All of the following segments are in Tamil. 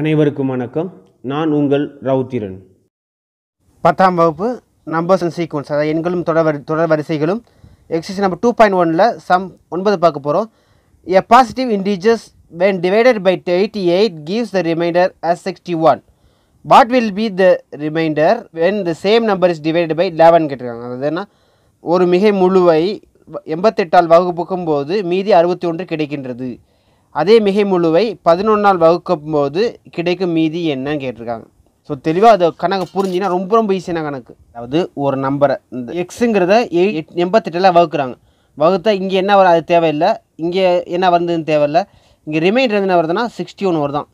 அனைவருக்கும் வணக்கம் நான் உங்கள் ரவுத்திரன் பத்தாம் வகுப்பு நம்பர்ஸ் அண்ட் சீக்வன்ஸ் அதாவது எண்களும் தொடர் தொடர் வரிசைகளும் எக்ஸசைஸ் நம்பர் டூ பாயிண்ட் ஒனில் சம் ஒன்பது பார்க்க போகிறோம் a positive integers when divided by eighty eight gives the remainder as sixty one what will be the remainder when the same number is divided by eleven கேட்டிருக்காங்க அது என்ன ஒரு மிகை முழுவை எண்பத்தெட்டால் வகுப்புக்கும் போது மீதி அறுபத்தி ஒன்று கிடைக்கின்றது அதே மிகை முழுவை பதினொன்றால் வகுக்கும் போது கிடைக்கும் மீதி என்னன்னு கேட்டிருக்காங்க ஸோ தெளிவாக அது கணக்கு புரிஞ்சுன்னா ரொம்ப ரொம்ப ஈஸியான கணக்கு அதாவது ஒரு நம்பரை இந்த எக்ஸுங்கிறத எயிட் எண்பத்தெட்டில் வகுக்கிறாங்க வகுத்தா இங்கே என்ன வரும் அது தேவையில்லை இங்கே என்ன வருதுன்னு தேவையில்லை இங்கே ரிமைண்டர் என்ன வருதுன்னா சிக்ஸ்டி ஒன்று வருதான்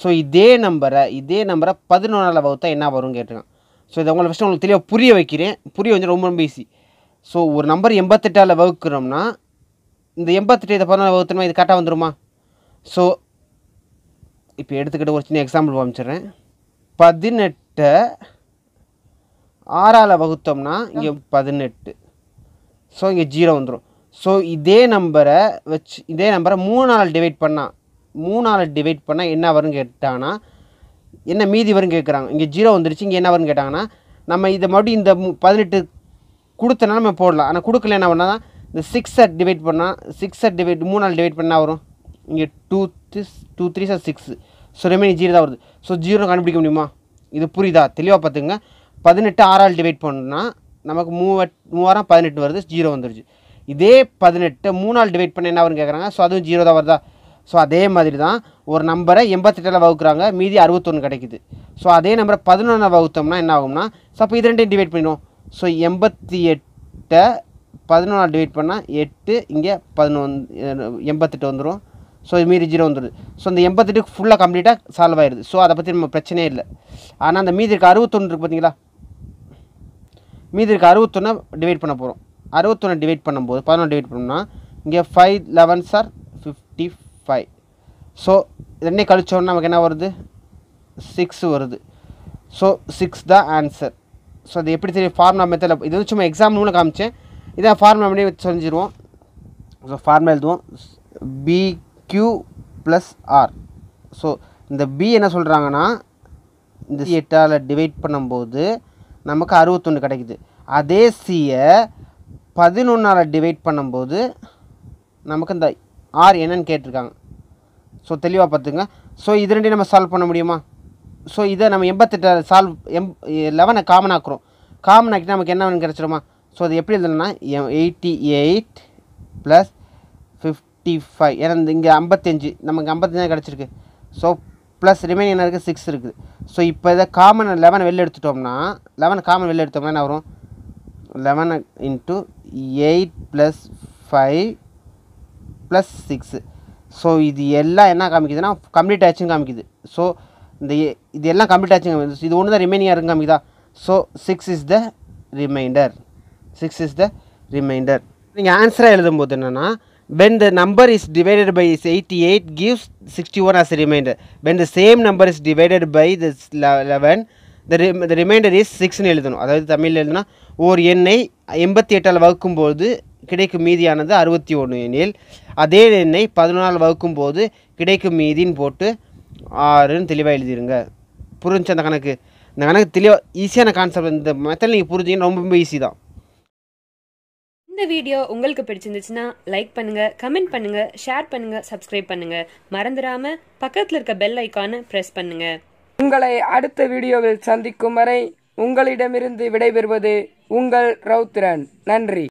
ஸோ இதே நம்பரை இதே நம்பரை பதினொன்றால் வகுத்தா என்ன வரும்னு கேட்டிருக்கான் ஸோ இதை உங்களை ஃபஸ்ட்டு உங்களுக்கு தெளிவாக புரிய வைக்கிறேன் புரிய வந்து ரொம்ப ரொம்ப ஈஸி ஸோ ஒரு நம்பர் எண்பத்தெட்டால் வகுக்கிறோம்னா இந்த எண்பத்தெட்டு இதை பதினாலு ஒருத்தனமா இது கரெக்டாக வந்துடுமா ஸோ இப்போ எடுத்துக்கிட்டு ஒரு சின்ன எக்ஸாம்பிள் காமிச்சிடுறேன் பதினெட்டை ஆறால் வகுத்தோம்னா இங்கே பதினெட்டு ஸோ இங்கே ஜீரோ வந்துடும் ஸோ இதே நம்பரை வச்சு இதே நம்பரை நாள் டிவைட் பண்ணால் மூணால் டிவைட் பண்ணால் என்ன வரும்னு கேட்டாங்கன்னா என்ன மீதி வரும்னு கேட்குறாங்க இங்கே ஜீரோ வந்துருச்சு இங்கே என்ன வரும்னு கேட்டாங்கன்னா நம்ம இதை மறுபடியும் இந்த பதினெட்டு கொடுத்தனா நம்ம போடலாம் ஆனால் கொடுக்கல என்ன பண்ணால் இந்த சிக்ஸை டிவைட் பண்ணால் சிக்ஸை டிவைட் மூணால் டிவைட் பண்ணால் வரும் இங்கே two this two three are six so remaining zero தான் வருது ஸோ ஜீரோ கண்டுபிடிக்க முடியுமா இது புரியுதா தெளிவாக பார்த்துங்க பதினெட்டு ஆறால் டிவைட் பண்ணால் நமக்கு மூவட் மூவாயிரம் பதினெட்டு வருது ஜீரோ வந்துடுச்சு இதே பதினெட்டு மூணால் டிவைட் பண்ண என்ன வரும்னு கேட்குறாங்க ஸோ அதுவும் ஜீரோ தான் வருதா ஸோ அதே மாதிரி தான் ஒரு நம்பரை எண்பத்தெட்டில் வகுக்கிறாங்க மீதி அறுபத்தொன்று கிடைக்குது ஸோ அதே நம்பரை பதினொன்றை வகுத்தோம்னா என்ன ஆகும்னா ஸோ அப்போ இது ரெண்டையும் டிவைட் பண்ணிடுவோம் ஸோ எண்பத்தி எட்டை பதினொன்றால் டிவைட் பண்ணால் எட்டு இங்கே பதினொன்று எண்பத்தெட்டு வந்துடும் ஸோ இது மீறி ஜீரோ வந்துடுது ஸோ இந்த எண்பத்தெட்டுக்கு ஃபுல்லாக கம்ப்ளீட்டாக சால்வ் ஆயிடுது ஸோ அதை பற்றி நம்ம பிரச்சனையே இல்லை ஆனால் அந்த மீதி இருக்க அறுபத்தொன்று இருக்குது பார்த்தீங்களா மீதி இருக்க அறுபத்தொன்னு டிவைட் பண்ண போகிறோம் அறுபத்தொன்று டிவைட் பண்ணும்போது பதினொன்று டிவைட் பண்ணோம்னா இங்கே five eleven are fifty five so ரெண்டே கழிச்சோன்னா நமக்கு என்ன வருது சிக்ஸ் வருது ஸோ சிக்ஸ் தான் ஆன்சர் ஸோ அது எப்படி தெரியும் ஃபார்முலா மெத்தடில் இது சும்மா எக்ஸாம் மூலம் காமிச்சேன் இதை ஃபார்முலா பண்ணி வச்சு செஞ்சிருவோம் ஸோ ஃபார்முலா எழுதுவோம் பிக்யூ ப்ளஸ் ஆர் ஸோ இந்த பி என்ன சொல்கிறாங்கன்னா இந்த எட்டால் டிவைட் பண்ணும்போது நமக்கு அறுபத்தொன்று கிடைக்குது அதே சியை பதினொன்றால் டிவைட் பண்ணும்போது நமக்கு இந்த ஆர் என்னன்னு கேட்டிருக்காங்க ஸோ தெளிவாக பார்த்துங்க ஸோ இது ரெண்டையும் நம்ம சால்வ் பண்ண முடியுமா ஸோ இதை நம்ம எண்பத்தெட்டு சால்வ் எம் லெவனை காமன் ஆக்குறோம் காமன் ஆக்கிட்டு நமக்கு என்ன வேணும் கிடச்சிருமா ஸோ அது எப்படி எழுதணும்னா eighty eight plus fifty five ஏன்னா இங்கே ஐம்பத்தஞ்சு நமக்கு ஐம்பத்தஞ்சு கிடச்சிருக்கு ஸோ ப்ளஸ் ரிமைனிங் என்ன இருக்குது சிக்ஸ் இருக்குது ஸோ இப்போ இதை காமன் லெவன் வெளில எடுத்துட்டோம்னா லெவன் காமன் வெளில எடுத்தோம்னா என்ன வரும் eleven into eight plus five plus six so இது எல்லாம் என்ன காமிக்குதுன்னா கம்ப்ளீட் ஆச்சுன்னு காமிக்குது ஸோ இந்த இது எல்லாம் கம்ப்ளீட் ஆச்சுன்னு காமிக்குது இது ஒன்று தான் ரிமைனிங்காக இருக்குன்னு காமிக்குதா so six is the remainder six is the remainder நீங்கள் ஆன்சராக எழுதும் போது என்னென்னா when the number is divided eighty eight gives sixty one a remainder when the same number is divided by this eleven the re the reminder is சிக்ஸ்னு எழுதணும் அதாவது தமிழில் எழுதுனா ஓர் எண்ணை எண்பத்தி எட்டால் வகுக்கும்போது கிடைக்கும் மீதியானது அறுபத்தி ஒன்று எண்ணில் அதே எண்ணை பதினொன்றால் வகுக்கும்போது கிடைக்கும் மீதின்னு போட்டு ஆறுன்னு தெளிவாக எழுதிடுங்க புரிஞ்சு அந்த கணக்கு இந்த கணக்கு தெளிவாக ஈஸியான கான்செப்ட் இந்த மெத்தட் நீங்கள் புரிஞ்சிங்கன்னா ரொம்ப ஈஸி தான் இந்த வீடியோ உங்களுக்கு பிடிச்சிருந்துச்சுன்னா லைக் பண்ணுங்க கமெண்ட் பண்ணுங்க ஷேர் பண்ணுங்க சப்ஸ்கிரைப் பண்ணுங்க மறந்துடாம பக்கத்தில் இருக்க பெல் ஐக்கானை பிரஸ் பண்ணுங்க உங்களை அடுத்த வீடியோவில் சந்திக்கும் வரை உங்களிடமிருந்து விடைபெறுவது உங்கள் ரவுத்ரன் நன்றி